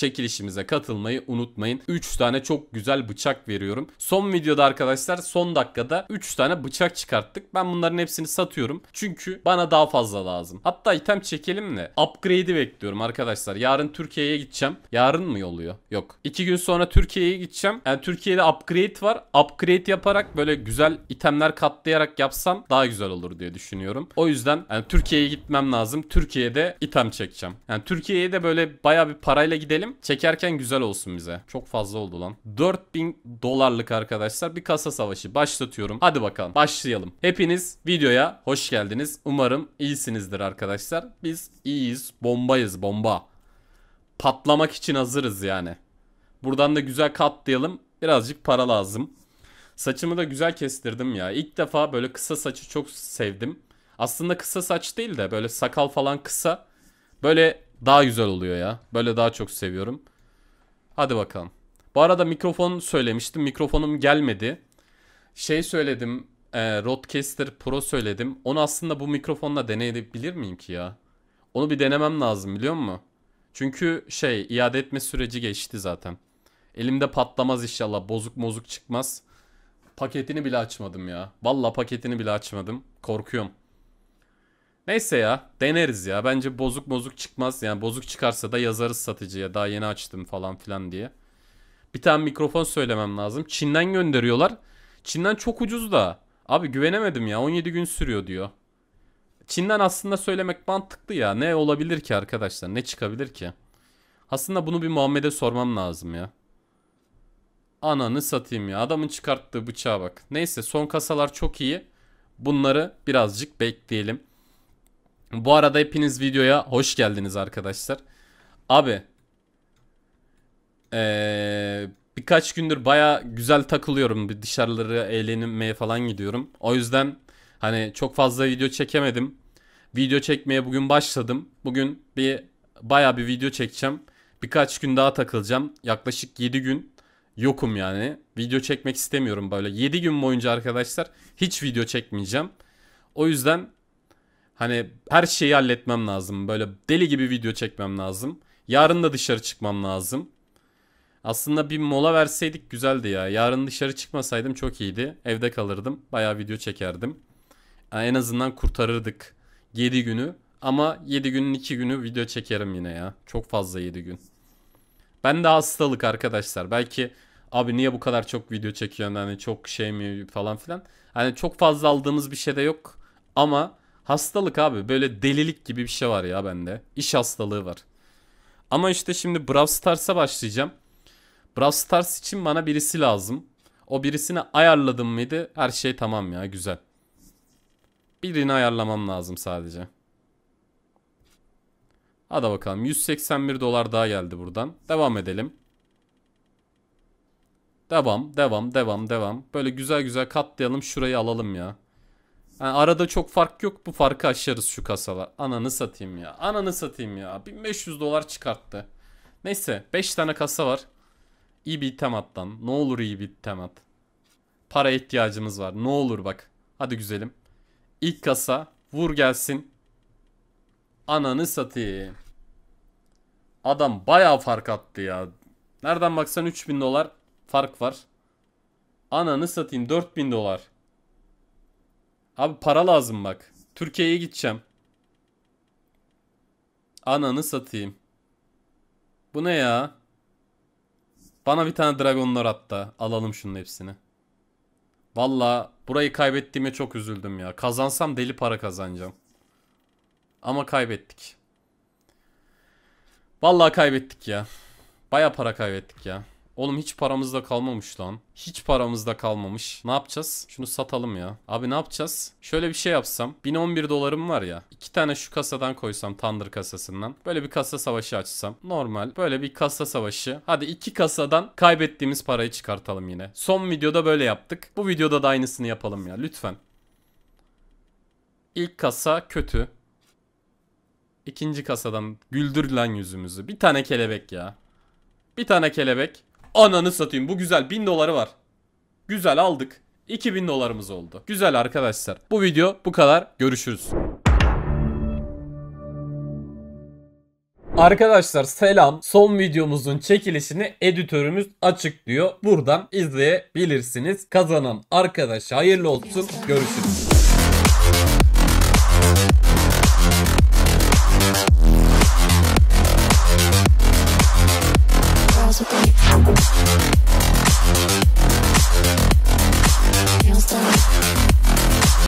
çekilişimize katılmayı unutmayın. 3 tane çok güzel bıçak veriyorum. Son videoda arkadaşlar son dakikada 3 tane bıçak çıkarttık. Ben bunların hepsini satıyorum. Çünkü bana daha fazla lazım. Hatta item çekelim de upgrade'i bekliyorum arkadaşlar. Yarın Türkiye'ye gideceğim. Yarın mı yolluyor? Yok. 2 gün sonra Türkiye'ye gideceğim. Yani Türkiye'de upgrade var. Upgrade yaparak böyle güzel itemler katlayarak yapsam daha güzel olur diye düşünüyorum. O yüzden yani Türkiye'ye gitmem lazım. Türkiye'de item çekeceğim. Yani Türkiye'ye de böyle baya bir parayla gidelim çekelim. Çekerken güzel olsun bize. Çok fazla oldu lan. 4000 dolarlık arkadaşlar bir kasa savaşı başlatıyorum. Hadi bakalım başlayalım. Hepiniz videoya hoş geldiniz. Umarım iyisinizdir arkadaşlar. Biz iyiyiz. Bombayız bomba. Patlamak için hazırız yani. Buradan da güzel katlayalım. Birazcık para lazım. Saçımı da güzel kestirdim ya. İlk defa böyle kısa saçı çok sevdim. Aslında kısa saç değil de böyle sakal falan kısa. Böyle daha güzel oluyor ya. Böyle daha çok seviyorum. Hadi bakalım. Bu arada mikrofon söylemiştim. Mikrofonum gelmedi. Şey söyledim. E, Rodecaster Pro söyledim. Onu aslında bu mikrofonla deneyebilir miyim ki ya? Onu bir denemem lazım biliyor musun? Çünkü şey iade etme süreci geçti zaten. Elimde patlamaz inşallah. Bozuk mozuk çıkmaz. Paketini bile açmadım ya. Valla paketini bile açmadım. Korkuyorum. Neyse ya deneriz ya. Bence bozuk bozuk çıkmaz. Yani bozuk çıkarsa da yazarız satıcıya. Daha yeni açtım falan filan diye. Bir tane mikrofon söylemem lazım. Çin'den gönderiyorlar. Çin'den çok ucuz da. Abi güvenemedim ya 17 gün sürüyor diyor. Çin'den aslında söylemek mantıklı ya. Ne olabilir ki arkadaşlar? Ne çıkabilir ki? Aslında bunu bir Muhammed'e sormam lazım ya. Ananı satayım ya. Adamın çıkarttığı bıçağa bak. Neyse son kasalar çok iyi. Bunları birazcık bekleyelim. Bu arada hepiniz videoya hoş geldiniz arkadaşlar. Abi. Ee, birkaç gündür baya güzel takılıyorum. Bir dışarıları eğlenmeye falan gidiyorum. O yüzden hani çok fazla video çekemedim. Video çekmeye bugün başladım. Bugün bir baya bir video çekeceğim. Birkaç gün daha takılacağım. Yaklaşık 7 gün yokum yani. Video çekmek istemiyorum böyle. 7 gün boyunca arkadaşlar hiç video çekmeyeceğim. O yüzden Hani her şeyi halletmem lazım. Böyle deli gibi video çekmem lazım. Yarın da dışarı çıkmam lazım. Aslında bir mola verseydik güzeldi ya. Yarın dışarı çıkmasaydım çok iyiydi. Evde kalırdım. Bayağı video çekerdim. Yani en azından kurtarırdık 7 günü. Ama 7 günün 2 günü video çekerim yine ya. Çok fazla 7 gün. Ben de hastalık arkadaşlar. Belki abi niye bu kadar çok video çekiyorsun hani çok şey mi falan filan. Hani çok fazla aldığımız bir şey de yok. Ama Hastalık abi böyle delilik gibi bir şey var ya bende. İş hastalığı var. Ama işte şimdi Brawl Stars'a başlayacağım. Brawl Stars için bana birisi lazım. O birisini ayarladım mıydı her şey tamam ya güzel. Birini ayarlamam lazım sadece. Hadi bakalım 181 dolar daha geldi buradan. Devam edelim. Devam devam devam devam. Böyle güzel güzel katlayalım şurayı alalım ya. Yani arada çok fark yok. Bu farkı aşarız şu kasalar. Ananı satayım ya. Ananı satayım ya. 1500 dolar çıkarttı. Neyse 5 tane kasa var. İyi bir item at Ne olur iyi bir item at. Para ihtiyacımız var. Ne olur bak. Hadi güzelim. İlk kasa. Vur gelsin. Ananı satayım. Adam bayağı fark attı ya. Nereden baksan 3000 dolar fark var. Ananı satayım 4000 dolar. Abi para lazım bak. Türkiye'ye gideceğim. Ananı satayım. Bu ne ya? Bana bir tane Dragonlar hatta. Alalım şunun hepsini. Valla burayı kaybettiğime çok üzüldüm ya. Kazansam deli para kazanacağım. Ama kaybettik. Valla kaybettik ya. Baya para kaybettik ya. Oğlum hiç paramızda kalmamış lan. Hiç paramızda kalmamış. Ne yapacağız? Şunu satalım ya. Abi ne yapacağız? Şöyle bir şey yapsam. 1011 dolarım var ya. İki tane şu kasadan koysam. Tandır kasasından. Böyle bir kasa savaşı açsam. Normal. Böyle bir kasa savaşı. Hadi iki kasadan kaybettiğimiz parayı çıkartalım yine. Son videoda böyle yaptık. Bu videoda da aynısını yapalım ya. Lütfen. İlk kasa kötü. İkinci kasadan güldür lan yüzümüzü. Bir tane kelebek ya. Bir tane kelebek. Ananı satayım bu güzel 1000 doları var. Güzel aldık. 2000 dolarımız oldu. Güzel arkadaşlar. Bu video bu kadar. Görüşürüz. Arkadaşlar selam. Son videomuzun çekilişini editörümüz açıklıyor. Buradan izleyebilirsiniz. Kazanan arkadaş hayırlı olsun. Görüşürüz.